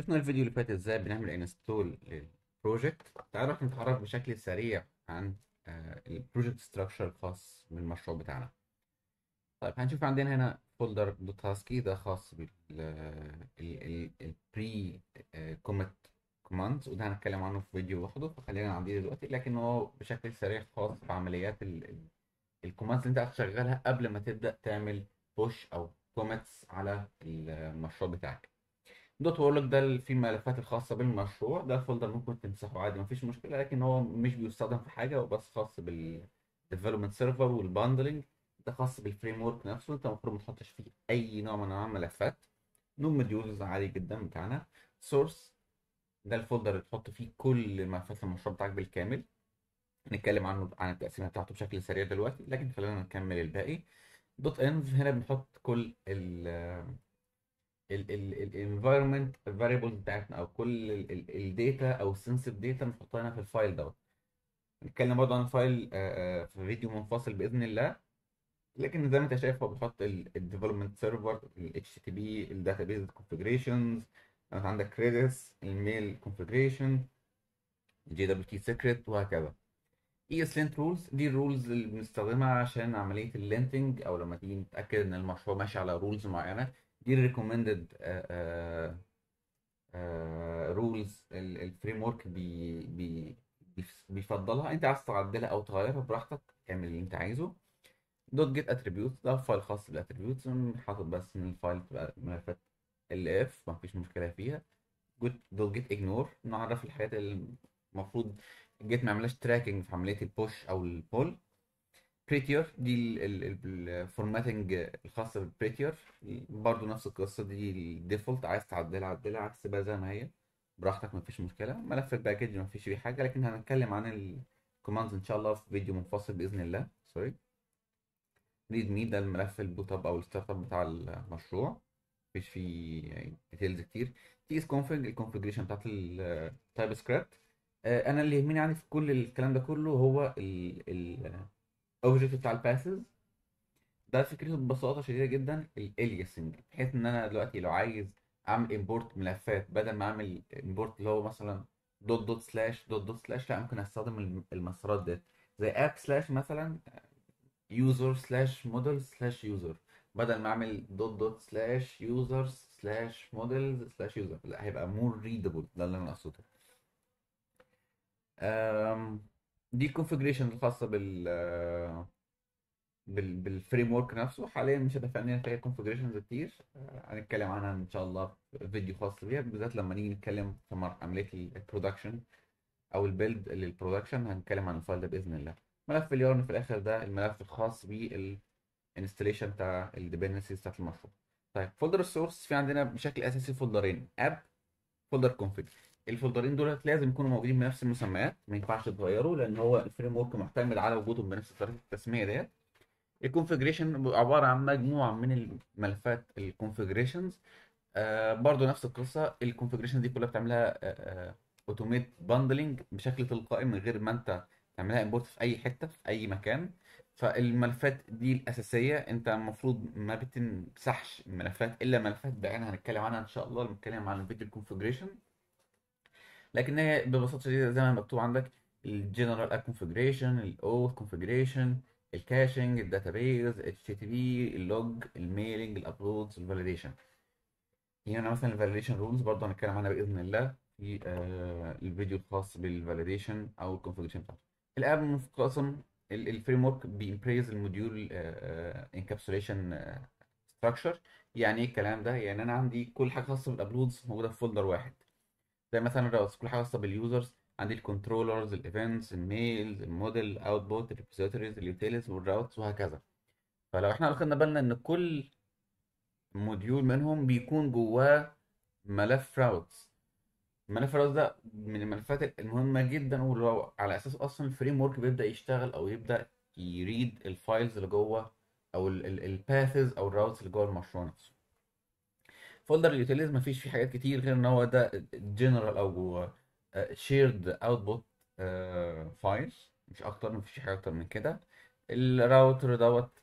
شفنا الفيديو اللي فات ازاي بنعمل انستول للبروجكت تعرف نتعرف بشكل سريع عن آه، البروجكت ستراكشر الخاص بالمشروع بتاعنا طيب هنشوف عندنا هنا فولدر دوت هاسكي ده خاص بال البري كوميت كوماندز وده هنتكلم عنه في فيديو لوحده فخلينا نعديه دلوقتي لكن هو بشكل سريع خاص بعمليات الكوماندز اللي انت هتشغلها قبل ما تبدا تعمل بوش او كوميتس على المشروع بتاعك دوت وورلد ده اللي فيه الملفات الخاصة بالمشروع ده فولدر ممكن تمسحه عادي مفيش مشكلة لكن هو مش بيستخدم في حاجة وبس خاص بالديفلوبمنت سيرفر والباندلنج ده خاص بالفريم ورك نفسه انت المفروض ما تحطش فيه اي نوع من انواع الملفات نوم مديولز عادي جدا بتاعنا سورس ده الفولدر اللي تحط فيه كل ملفات المشروع بتاعك بالكامل هنتكلم عنه عن التقسيمه بتاعته بشكل سريع دلوقتي لكن خلينا نكمل الباقي دوت انف هنا بنحط كل ال الانفايرمنت فاريبلز بتاعتنا او كل الداتا او السنسيف داتا نحطها هنا في الفايل دوت نتكلم برضه عن الفايل في فيديو منفصل باذن الله لكن زي ما انت شايف هو بيحط الديفلوبمنت سيرفر بي HTTP بيز configurations عندك كريدتس الميل كونفجريشن جي دبليو تي سيكريت وهكذا اي اس لينت رولز دي الرولز اللي بنستخدمها عشان عمليه اللينتنج او لما تيجي نتاكد ان المشروع ماشي على رولز معينه دي الريكومندد رولز الفريم ورك بيفضلها انت عايز تعدلها او تغيرها براحتك اعمل اللي انت عايزه دوت جيت اتريبيوت ده فايل خاص بالاتريبيوت حاطط بس ان الفايل تبقى ملفات الاف مفيش مشكله فيها دوت جيت اجنور نعرف الحاجات اللي المفروض جيت ما يعملهاش تراكنج في عمليه البوش او البول بريتيور دي الفورماتنج الخاصة بالبريتيور برضو نفس القصة دي الديفولت عايز تعدلها عدلها عايز تسيبها زي ما هي براحتك مفيش مشكلة ملف الباكج مفيش فيه حاجة لكن هنتكلم عن الكوماندز إن شاء الله في فيديو منفصل بإذن الله سوري ريد مي ده الملف البوت اب أو الستارت اب بتاع المشروع مفيش فيه يعني ديتيلز كتير اس كونفج الكونفجريشن بتاعت التايب آه، سكريبت أنا اللي يهمني يعني في كل الكلام ده كله هو ال ال اوبجكت بتاع الباسز ده فكرته ببساطه شديده جدا الاليسنج بحيث ان انا دلوقتي لو عايز اعمل امبورت ملفات بدل ما اعمل امبورت اللي هو مثلا دوت دوت سلاش دوت دوت سلاش لا ممكن استخدم المسارات ديت زي اب سلاش مثلا يوزر سلاش موديل سلاش يوزر بدل ما اعمل دوت دوت سلاش يوزر سلاش موديل سلاش يوزر لا هيبقى مور ريدبل ده اللي انا اقصده دي الكونفجريشن الخاصه بال بال بالفريم ورك نفسه حاليا مش هتفقني فيها كونفجريشنز كتير آه، هنتكلم عنها ان شاء الله في فيديو خاص بيها بالذات لما نيجي نتكلم في عمليه البرودكشن او البيلد للبرودكشن هنتكلم عن الفايل ده باذن الله ملف اليارن في الاخر ده الملف الخاص بالانستليشن بتاع الديبندنسيز بتاعت المشروع طيب فولدر السورس في عندنا بشكل اساسي فولدرين اب فولدر كونفج الفولدرين دولت لازم يكونوا موجودين بنفس المسميات ما ينفعش تغيروا لان هو الفريم ورك محتمل على وجودهم بنفس طريقه التسميه ديت الكونفجريشن عباره عن مجموعه من الملفات الكونفجريشنز آه برضو نفس القصه الكونفجريشن دي كلها بتعملها اوتوميت آه، باندلنج آه، بشكل تلقائي من غير ما انت تعملها امبورت في اي حته في اي مكان فالملفات دي الاساسيه انت المفروض ما بتمسحش الملفات الا ملفات بعينها هنتكلم عنها ان شاء الله نتكلم عن الفيديو كونفجريشن لكن هي ببساطه شديده زي ما مكتوب عندك الجنرال كونفجريشن الاوث كونفجريشن الكاشنج الداتابيز اتش تي بي اللوج الميلنج الابلودز الفاليديشن هنا مثلا الفاليديشن رولز برضه هنتكلم عنها باذن الله في آه الفيديو الخاص بالفاليديشن او الكونفجريشن بتاعته الاب منقسم الفريم ورك بيمبريز الموديول انكابسوليشن آه، آه، ستراكشر آه، يعني ايه الكلام ده يعني انا عندي كل حاجه خاصه بالابلودز موجوده في فولدر واحد زي مثلا الراوتس كل حاجه خاصه باليوزرز عندي الكنترولرز الايفنتس الميلز الموديل الاوتبوت الريبوزيتوريز اليوتيلز والراوتس وهكذا فلو احنا خدنا بالنا ان كل موديول منهم بيكون جواه ملف راوتس ملف راوتس ده من الملفات المهمه جدا واللي على اساس اصلا الفريم ورك بيبدا يشتغل او يبدا يريد الفايلز اللي جوه او الباثز او الراوتس اللي جوه المشروع نفسه فولدر اليوتيليز ما فيش فيه حاجات كتير غير ان هو ده جنرال او شيرد اوتبوت فايلز مش اكتر ما فيش حاجه اكتر من كده الراوتر دوت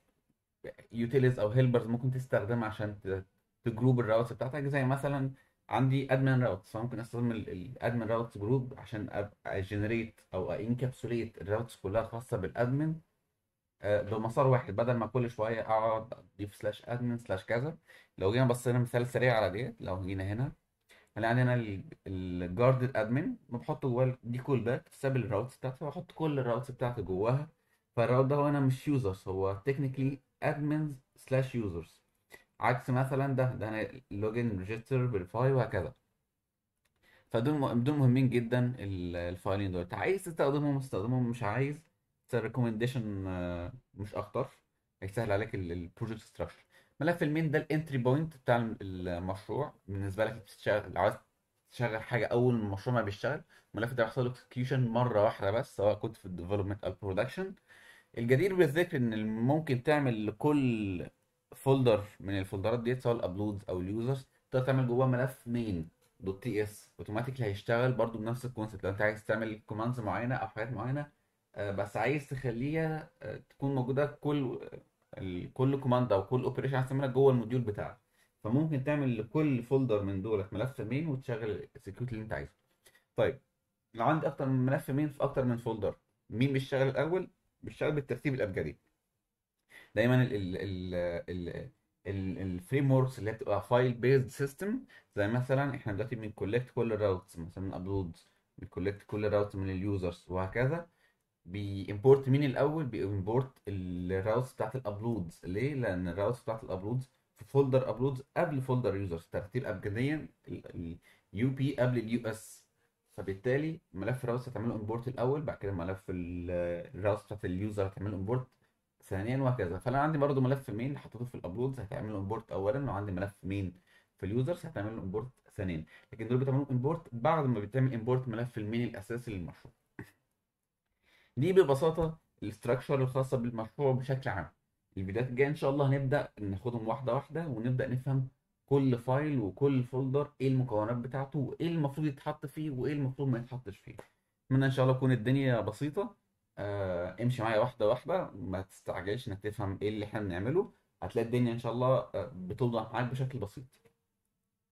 يوتيليز او هيلبرز ممكن تستخدمها عشان تجروب الراوتس بتاعتك زي مثلا عندي ادمن راوتس فممكن استخدم الادمن راوتس جروب عشان اجنريت او انكابسوليت الراوتس كلها خاصه بالادمن آه، بمسار واحد بدل ما كل شويه اقعد اضيف سلاش ادمن سلاش كذا لو جينا بصينا مثال سريع على ديت لو جينا هنا هنلاقي عندنا الجارد ادمن بنحط جواه دي كول باك ساب الراوتس بتاعتي واحط كل الراوتس بتاعتي جواها فالراوت ده هو هنا مش يوزرز هو تكنيكلي ادمنز سلاش يوزرز عكس مثلا ده ده انا لوجن ريجستر فيريفاي وهكذا فدول دول مهمين جدا الفايلين دول عايز تستخدمهم استخدمهم مش عايز ريكومنديشن آه، مش اخطر هيسهل عليك البروجكت ستراكشر ملف المين ده الانتري بوينت بتاع المشروع بالنسبه لك بتشتغل عاوز تشغل حاجه اول ما المشروع ما بيشتغل الملف ده هيحصل اكسكيوشن مره واحده بس سواء كنت في الديفلوبمنت او البرودكشن الجدير بالذكر ان ممكن تعمل لكل فولدر من الفولدرات ديت سواء الابلودز او اليوزرز تقدر تعمل جواه ملف مين دوت تي اس اوتوماتيكلي هيشتغل برضو بنفس الكونسيبت لو انت عايز تعمل كوماندز معينه او حاجات معينه آه، بس عايز تخليها آه، تكون موجوده كل كل كوماند او كل اوبريشن عايز تعملها جوه الموديول بتاعك فممكن تعمل لكل فولدر من دولك ملف مين وتشغل الاكسكيوت اللي انت عايزه طيب لو عندي اكتر من ملف مين في اكتر من فولدر مين بيشتغل الاول بيشتغل بالترتيب الابجدي دايما ال ال ال ال الفريم وركس اللي هي بتبقى فايل بيزد سيستم زي مثلا احنا دلوقتي بنكولكت كل الراوتس مثلا من ابلودز بنكولكت كل الراوتس من اليوزرز وهكذا بيمبورت مين الاول بيمبورت الراوت بتاعت الابلودز ليه لان الراوت بتاعت الابلودز في فولدر ابلودز قبل فولدر يوزرز ترتيب ابجديا اليو بي قبل اليو اس فبالتالي ملف هتعمل هتعمله امبورت الاول بعد كده ملف الراوت بتاعت اليوزر هتعمله امبورت ثانيا وهكذا فانا عندي برضو ملف مين حطيته في الابلودز هتعمله امبورت اولا وعندي ملف مين في اليوزرز هتعمله امبورت ثانيا لكن دول بتعملوا امبورت بعد ما بتعمل امبورت ملف المين الاساسي للمشروع دي ببساطه الاستراكشر الخاصه بالمشروع بشكل عام الفيديوهات الجايه ان شاء الله هنبدا ناخدهم واحده واحده ونبدا نفهم كل فايل وكل فولدر ايه المكونات بتاعته وايه المفروض يتحط فيه وايه المفروض ما يتحطش فيه اتمنى ان شاء الله تكون الدنيا بسيطه آه امشي معايا واحده واحده ما تستعجلش انك تفهم ايه اللي احنا بنعمله هتلاقي الدنيا ان شاء الله آه، بتوضح معاك بشكل بسيط